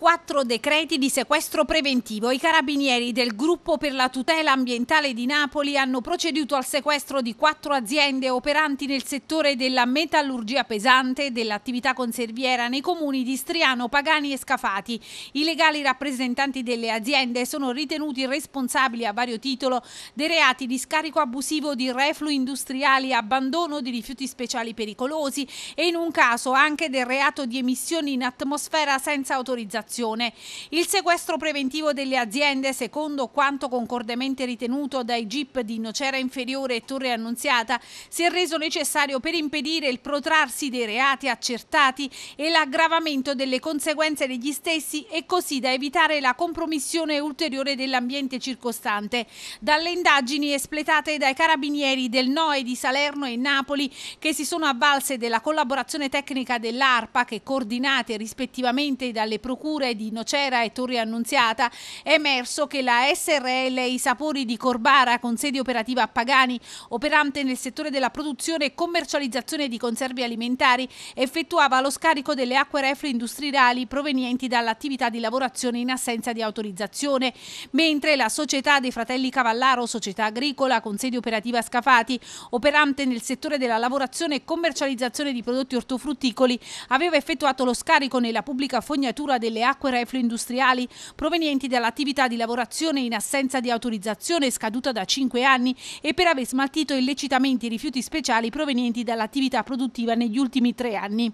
quattro decreti di sequestro preventivo. I carabinieri del gruppo per la tutela ambientale di Napoli hanno proceduto al sequestro di quattro aziende operanti nel settore della metallurgia pesante e dell'attività conserviera nei comuni di Striano, Pagani e Scafati. I legali rappresentanti delle aziende sono ritenuti responsabili a vario titolo dei reati di scarico abusivo di reflui industriali, abbandono di rifiuti speciali pericolosi e in un caso anche del reato di emissioni in atmosfera senza autorizzazione comunicazione. Il sequestro preventivo delle aziende, secondo quanto concordemente ritenuto dai GIP di Nocera Inferiore e Torre Annunziata, si è reso necessario per impedire il protrarsi dei reati accertati e l'aggravamento delle conseguenze degli stessi e così da evitare la compromissione ulteriore dell'ambiente circostante. Dalle indagini espletate dai carabinieri del NOE di Salerno e Napoli che si sono avvalse della collaborazione tecnica dell'ARPA che coordinate rispettivamente dalle procure prefetture di Nocera e Torri Annunziata è emerso che la SRL I Sapori di Corbara, con sede operativa a Pagani, operante nel settore della produzione e commercializzazione di conserve alimentari, effettuava lo scarico delle acque reflue industriali provenienti dall'attività di lavorazione in assenza di autorizzazione, mentre la società dei fratelli Cavallaro, società agricola con sede operativa a Scafati, operante nel settore della lavorazione e commercializzazione di prodotti ortofrutticoli, aveva effettuato lo scarico nella pubblica fognatura delle acque acque industriali provenienti dall'attività di lavorazione in assenza di autorizzazione scaduta da 5 anni e per aver smaltito illecitamente i rifiuti speciali provenienti dall'attività produttiva negli ultimi tre anni.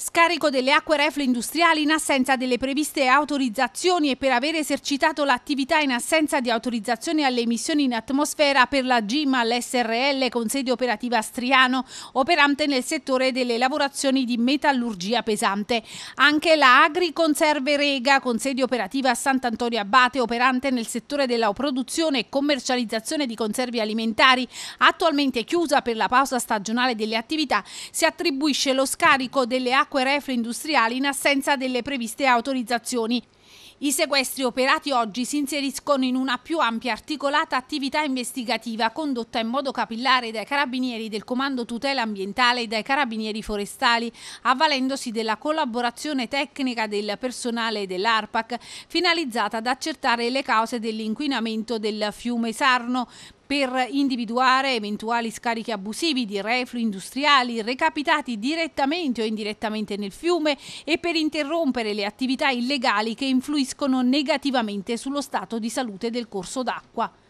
Scarico delle acque reflue industriali in assenza delle previste autorizzazioni e per aver esercitato l'attività in assenza di autorizzazioni alle emissioni in atmosfera per la GIMAL SRL con sede operativa a Striano, operante nel settore delle lavorazioni di metallurgia pesante. Anche la Agri Conserve Rega con sede operativa a Sant'Antonio Abate, operante nel settore della produzione e commercializzazione di conservi alimentari, attualmente chiusa per la pausa stagionale delle attività, si attribuisce lo scarico delle acque acque reflue industriali in assenza delle previste autorizzazioni. I sequestri operati oggi si inseriscono in una più ampia articolata attività investigativa condotta in modo capillare dai carabinieri del Comando Tutela Ambientale e dai carabinieri forestali, avvalendosi della collaborazione tecnica del personale dell'ARPAC, finalizzata ad accertare le cause dell'inquinamento del fiume Sarno, per individuare eventuali scarichi abusivi di reflui industriali recapitati direttamente o indirettamente nel fiume e per interrompere le attività illegali che influiscono influiscono negativamente sullo stato di salute del corso d'acqua.